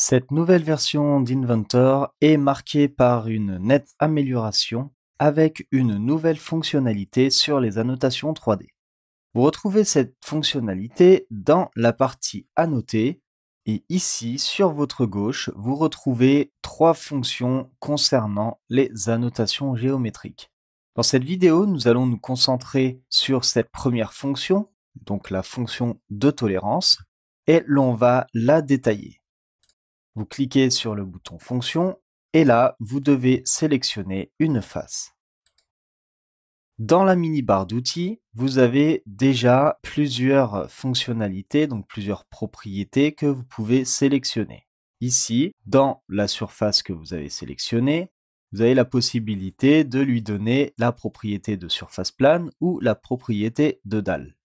Cette nouvelle version d'Inventor est marquée par une nette amélioration avec une nouvelle fonctionnalité sur les annotations 3D. Vous retrouvez cette fonctionnalité dans la partie Annoter et ici sur votre gauche vous retrouvez trois fonctions concernant les annotations géométriques. Dans cette vidéo nous allons nous concentrer sur cette première fonction, donc la fonction de tolérance, et l'on va la détailler. Vous cliquez sur le bouton fonction et là, vous devez sélectionner une face. Dans la mini-barre d'outils, vous avez déjà plusieurs fonctionnalités, donc plusieurs propriétés que vous pouvez sélectionner. Ici, dans la surface que vous avez sélectionnée, vous avez la possibilité de lui donner la propriété de surface plane ou la propriété de dalle.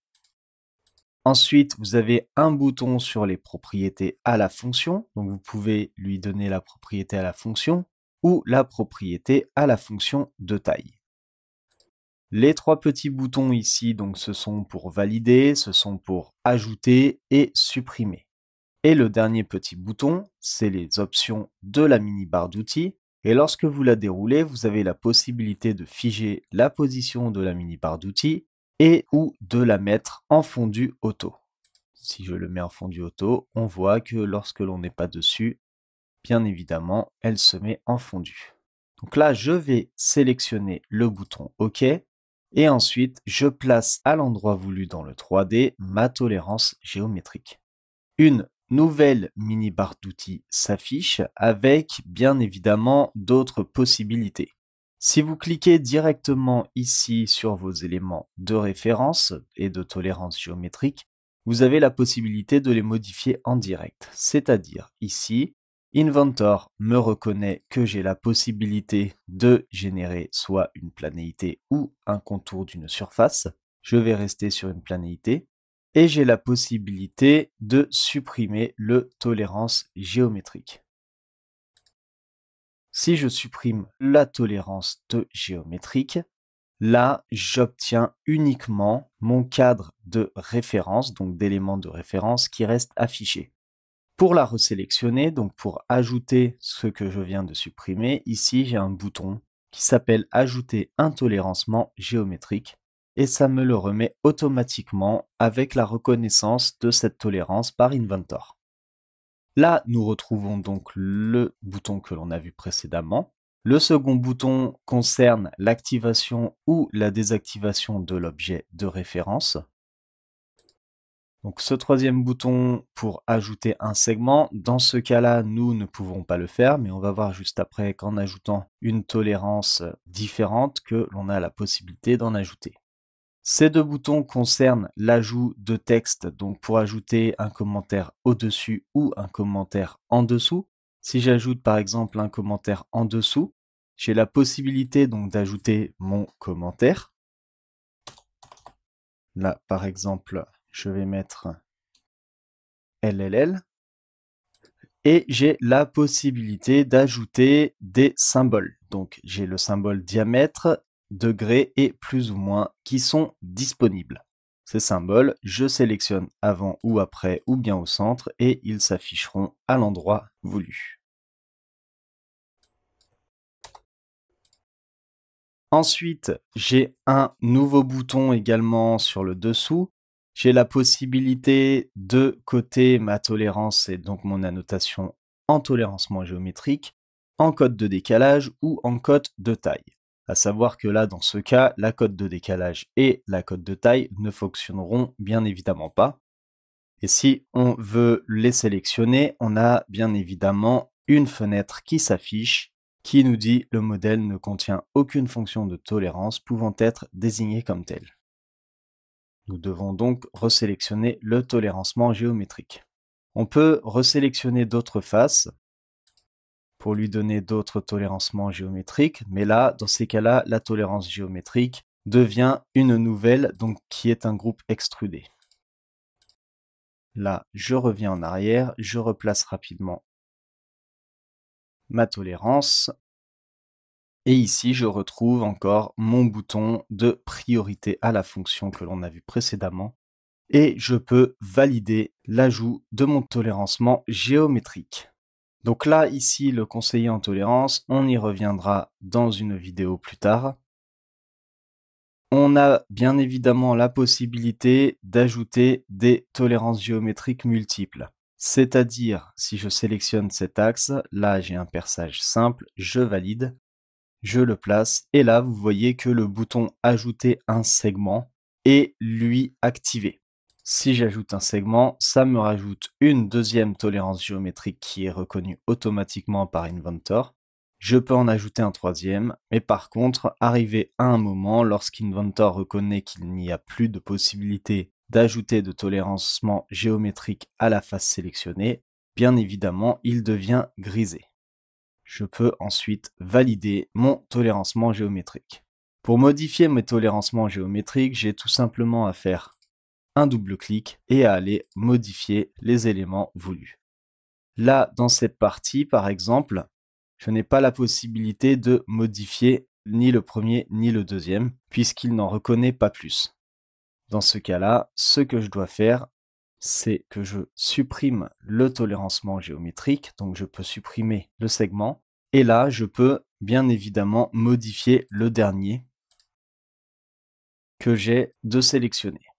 Ensuite, vous avez un bouton sur les propriétés à la fonction. Donc, vous pouvez lui donner la propriété à la fonction ou la propriété à la fonction de taille. Les trois petits boutons ici, donc, ce sont pour valider, ce sont pour ajouter et supprimer. Et le dernier petit bouton, c'est les options de la mini-barre d'outils. Et lorsque vous la déroulez, vous avez la possibilité de figer la position de la mini-barre d'outils et ou de la mettre en fondu auto. Si je le mets en fondu auto, on voit que lorsque l'on n'est pas dessus, bien évidemment, elle se met en fondu. Donc là, je vais sélectionner le bouton OK et ensuite, je place à l'endroit voulu dans le 3D ma tolérance géométrique. Une nouvelle mini barre d'outils s'affiche avec bien évidemment d'autres possibilités. Si vous cliquez directement ici sur vos éléments de référence et de tolérance géométrique, vous avez la possibilité de les modifier en direct. C'est-à-dire ici, Inventor me reconnaît que j'ai la possibilité de générer soit une planéité ou un contour d'une surface. Je vais rester sur une planéité. Et j'ai la possibilité de supprimer le tolérance géométrique. Si je supprime la tolérance de géométrique, là, j'obtiens uniquement mon cadre de référence, donc d'éléments de référence qui restent affichés. Pour la resélectionner, donc pour ajouter ce que je viens de supprimer, ici j'ai un bouton qui s'appelle Ajouter un géométrique et ça me le remet automatiquement avec la reconnaissance de cette tolérance par Inventor. Là, nous retrouvons donc le bouton que l'on a vu précédemment. Le second bouton concerne l'activation ou la désactivation de l'objet de référence. Donc ce troisième bouton pour ajouter un segment, dans ce cas-là, nous ne pouvons pas le faire, mais on va voir juste après qu'en ajoutant une tolérance différente, que l'on a la possibilité d'en ajouter. Ces deux boutons concernent l'ajout de texte, donc pour ajouter un commentaire au-dessus ou un commentaire en dessous. Si j'ajoute par exemple un commentaire en dessous, j'ai la possibilité donc d'ajouter mon commentaire. Là par exemple, je vais mettre LLL et j'ai la possibilité d'ajouter des symboles. Donc j'ai le symbole diamètre degrés et plus ou moins qui sont disponibles. Ces symboles, je sélectionne avant ou après ou bien au centre et ils s'afficheront à l'endroit voulu. Ensuite, j'ai un nouveau bouton également sur le dessous. J'ai la possibilité de coter ma tolérance et donc mon annotation en tolérance moins géométrique, en code de décalage ou en cote de taille. À savoir que là, dans ce cas, la cote de décalage et la cote de taille ne fonctionneront bien évidemment pas. Et si on veut les sélectionner, on a bien évidemment une fenêtre qui s'affiche qui nous dit le modèle ne contient aucune fonction de tolérance pouvant être désignée comme telle. Nous devons donc resélectionner le tolérancement géométrique. On peut resélectionner d'autres faces pour lui donner d'autres tolérancements géométriques. Mais là, dans ces cas-là, la tolérance géométrique devient une nouvelle, donc qui est un groupe extrudé. Là, je reviens en arrière, je replace rapidement ma tolérance. Et ici, je retrouve encore mon bouton de priorité à la fonction que l'on a vu précédemment. Et je peux valider l'ajout de mon tolérancement géométrique. Donc là, ici, le conseiller en tolérance, on y reviendra dans une vidéo plus tard. On a bien évidemment la possibilité d'ajouter des tolérances géométriques multiples. C'est-à-dire, si je sélectionne cet axe, là j'ai un perçage simple, je valide, je le place, et là vous voyez que le bouton ajouter un segment est lui activé. Si j'ajoute un segment, ça me rajoute une deuxième tolérance géométrique qui est reconnue automatiquement par Inventor. Je peux en ajouter un troisième, mais par contre, arrivé à un moment, lorsqu'Inventor reconnaît qu'il n'y a plus de possibilité d'ajouter de tolérancement géométrique à la face sélectionnée, bien évidemment, il devient grisé. Je peux ensuite valider mon tolérancement géométrique. Pour modifier mes tolérancements géométriques, j'ai tout simplement à faire un double clic et à aller modifier les éléments voulus. Là, dans cette partie, par exemple, je n'ai pas la possibilité de modifier ni le premier ni le deuxième, puisqu'il n'en reconnaît pas plus. Dans ce cas-là, ce que je dois faire, c'est que je supprime le tolérancement géométrique, donc je peux supprimer le segment, et là, je peux bien évidemment modifier le dernier que j'ai de sélectionner.